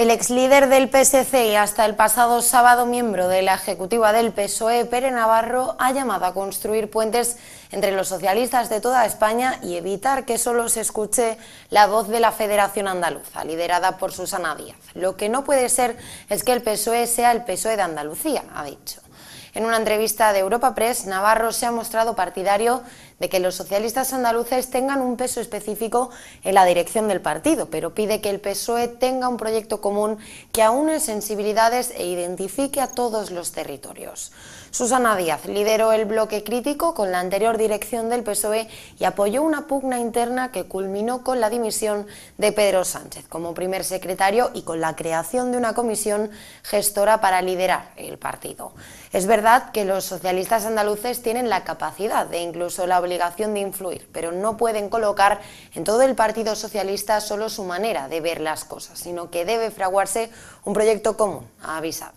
El ex líder del PSC y hasta el pasado sábado miembro de la ejecutiva del PSOE, Pere Navarro, ha llamado a construir puentes entre los socialistas de toda España y evitar que solo se escuche la voz de la Federación Andaluza, liderada por Susana Díaz. Lo que no puede ser es que el PSOE sea el PSOE de Andalucía, ha dicho. En una entrevista de Europa Press, Navarro se ha mostrado partidario de que los socialistas andaluces tengan un peso específico en la dirección del partido, pero pide que el PSOE tenga un proyecto común que aúne sensibilidades e identifique a todos los territorios. Susana Díaz lideró el bloque crítico con la anterior dirección del PSOE y apoyó una pugna interna que culminó con la dimisión de Pedro Sánchez como primer secretario y con la creación de una comisión gestora para liderar el partido. Es es verdad que los socialistas andaluces tienen la capacidad e incluso la obligación de influir, pero no pueden colocar en todo el Partido Socialista solo su manera de ver las cosas, sino que debe fraguarse un proyecto común, ha avisado.